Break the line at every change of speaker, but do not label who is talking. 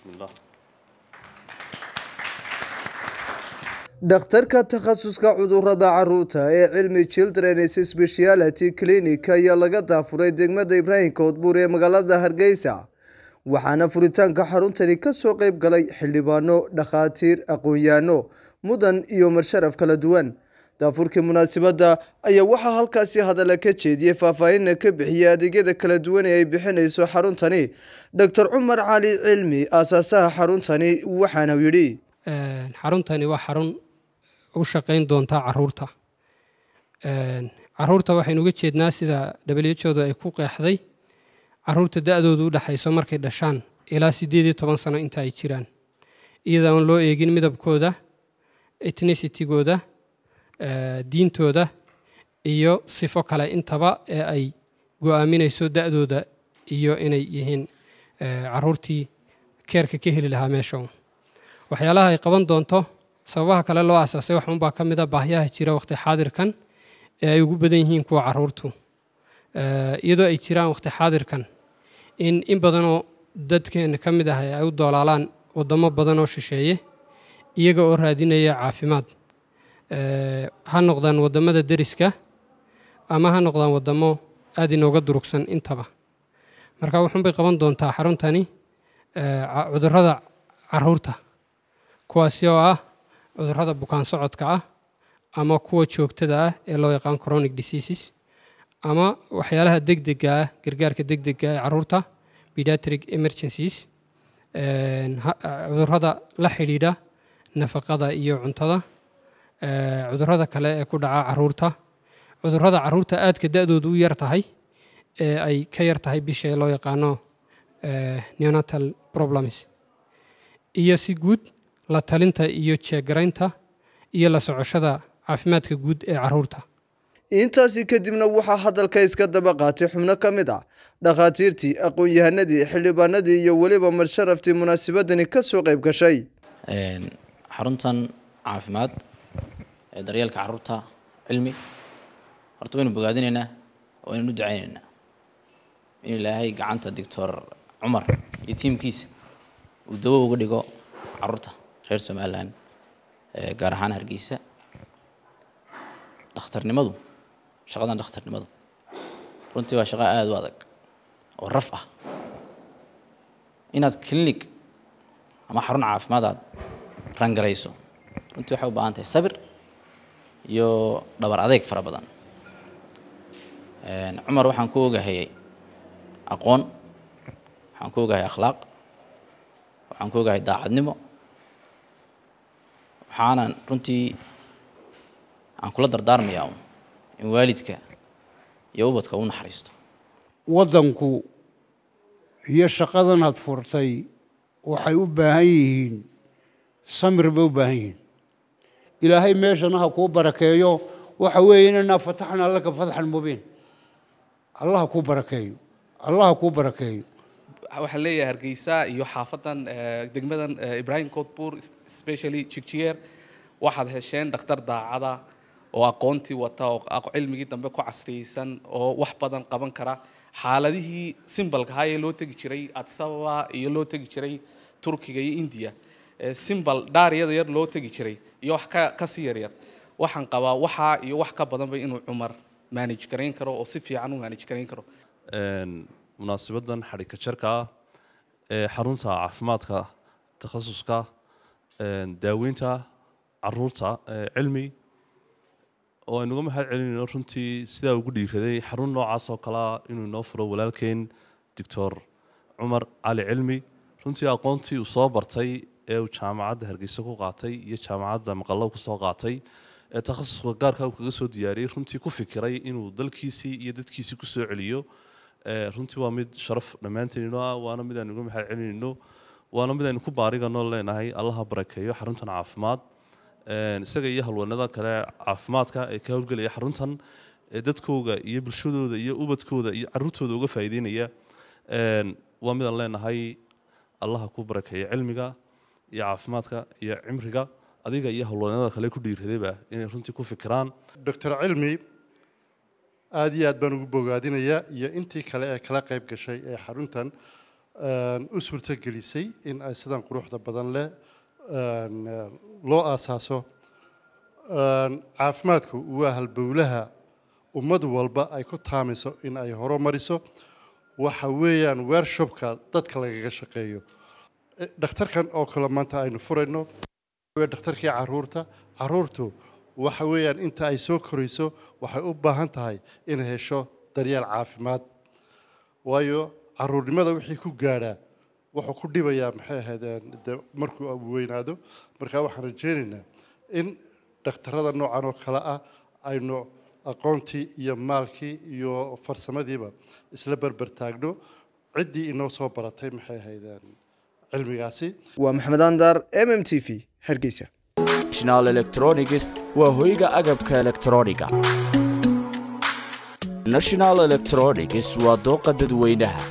بسم الله
dhakhtarka takhasuska cudurada caruurta ee cilmi childrens speciality clinic ayaa laga daafuray degmada ibraahim koodbuur ee magaalada hargeysa waxaana furitaanka xaruntani kasoo qeyb galay xildhibaano dhakhaatiir aqoon-yaano mudan iyo marsharaf kala duwan daafurkii munaasibadda ayaa waxaa halkaasi hadalla ka jeediyey faahfaahinna ka bixiya adeegyada kala duwan ee ay bixinayso xaruntani doctor cumar cali cilmi aasaasaha xaruntani waxaana yidhi
xaruntani waa xarun u shaqayn doontaa caruurta caruurta waxaynu uga jeednaa sida dhabalyajooda ay ku qeexday caruurta da-doodu u dhexayso markay dhashaan ilaa siddeed iyo toban sano inta ay jiraan iyada aan loo eegin midabkooda etnicistigooda diintooda iyo sifo kale intaba ee ay go-aaminayso da-dooda iyo inay yihiin caruurtii keerka ka heli lahaa meesha waxyaalaha ay qaban doonto sababaha kale loo aasaasay waxunbaa unbaa ka mida baahyaha jira waqti xaadirkan ee ay ugu badan yihiin kuwa caruurtu iyadoo ay jiraan waqti xaadirkan in in badanoo dadkeena ka mid ah ay u doolaalaan wadamo badan oo shisheeye iyaga oo raadinaya caafimaad ha noqdaan wadamada deriska ama ha noqdaan waddamo aada inooga durugsan intaba marka wuxuunbay qaban doontaa xaruntani e, cudurada caruurta kuwaasi oo ah cudurada bukaan socodka ah ama kuwa joogtada ah ee loo yaqaan chronic diseases ama waxyaalaha degdega ah gargaarka degdega ah ee caruurta pediatric emergencies e, cudurada la xidhiidha nafaqada iyo cuntada Eh, cudurada kale ee ku dhaca caruurta cudurada caruurta aadka da-doodu u yar tahay ee eh, ay ka yar tahay bishae loo yaqaano eh, neonatal problems iyo si guud la talinta iyo jeegaraynta iyo la socoshada caafimaadka guud ee caruurta
intaasi kadibna waxaa hadalka iska daba qaatay xubno ka mid ah dhakhaatiirtii aqoon-yahanadii xildhibaanadii iyo weliba marsharaftii
munaasabadani ka soo qayb gashay xaruntan caafimaad daryeelka caruurta cilmi horta waynu bogaadinaynaa waynanu ducaynaynaa in ilaahay gacanta doctor cumar iyo tiimkiisa uu dawo uga dhigo caruurta reer somalilan gaar ahaan hargeysa dhakhtarnimadu shaqadan dhakhtarnimadu runtii waa shaqo aada u adag oo raf ah inaad clinic ama xarun caafimaad aad rangarayso runtii waxay u baahan tahay sabir iyo dhabar adeeg fara badan cumar waxaan ku ogahayay aqoon waxaan ku ogahay akhlaaq waxaan ku ogahay daacadnimo waxaanan runtii aan kula dardaarmayaa un in waalidka iyo ubadka u naxariisto
waddanku iyo shaqadan had furtay waxay u baahan yihiin samir bay u baahan yihiin ilaahay meeshana ha kuu barakeeyo waxa weeye inanaa fataxnaa laka fatxan mubiin allah kuu barakeeyo allah kuu barakeeyo
waxaan leeyahay hargeysa iyo xaafadan eh, degmadan eh, ibrahim codbur specially jigjiyeer waxaad hesheen dhakhtar daacada oo aqoontii wata oo cilmigii dambe ku casriyeysan oo wax badan qaban kara xaaladihii simbalkahaa ee loo tegi jiray adsababa iyo loo tegi jiray turkiga iyo indiya simbal dhaaryada yar loo tegi jiray iyo wax ka sii yaryar waxaan qabaa waxaa iyo wax ka badanba inuu cumar maanaj garayn karo oo si fiican u maanaj garayn karo munaasibadan xadhigka jarkaa ee xarunta caafimaadka takhasuska daaweynta caruurta cilmi oo aynuga mahad celinayno runtii sidaa ugu dhiiraday xarun noocaas oo kalea inuu inoo furo walaalkeen doctor cumar cali cilmi runtii aqoontii uu soo bartay ee uu jaamacadda hargeysa ku qaatay iyo jaamacadda maqallow kusoo qaatay ee takhasuska gaarka uu kaga soo diyaariyey runtii ku fikiray inuu dalkiisii iyo dadkiisii kusoo celiyo runtii waa mid sharaf dhammaantiin inoo ah waana mid aan igu maxaad celinayno waana mid aynu ku baariganoo leenahay allaha barakeeyo xaruntan caafimaad isaga iyo halwanada kale caafimaadka ee ka howlgelaya xaruntan ee dadkooga iyo bulshadooda iyo ubadkooda iyo caruurtooda uga faa'iideynaya waa midaan leenahay allaha ku barakeeya cilmiga iyo caafimaadka iyo cimriga adiga iyo hawlwanimada kale ku dhiiradayba
inay runtii ku fikiraan doctor cilmi aada iyo aad baan ugu bogaadinayaa iyo intii kale ee kala qayb gashay ee xaruntan u suurtogelisay in ay sidan quruxda badan leh eh, loo aasaaso caafimaadku waa halbowlaha ummad walba ay ku taamayso in ay horumariso waxa weeyaan weershobka dadka lagaga shaqeeyo dhakhtarkan oo kale maanta aynu furayno dhakhtarkii caruurta caruurtu waxa weeyaan inta ay soo korayso waxay u baahan tahay inay hesho daryeel caafimaad waayo caruurnimada wixii ku gaadhaa wuxuu ku dhibayaa maxay ahaydeen markuu weynaado markaa waxaan rajeynaynaa in dhakhtarada noocan oo kale ah aynu aqoontii iyo maalkii iyo farsamadiiba isla berber taagno ciddii inoo soo baratay maxay ahaydeen
cilmigaasi waa maxamed andaar m m t v hargeysa national electronics
waa hoyga agabka elektroniga national electronics waa dooqa dadweynaha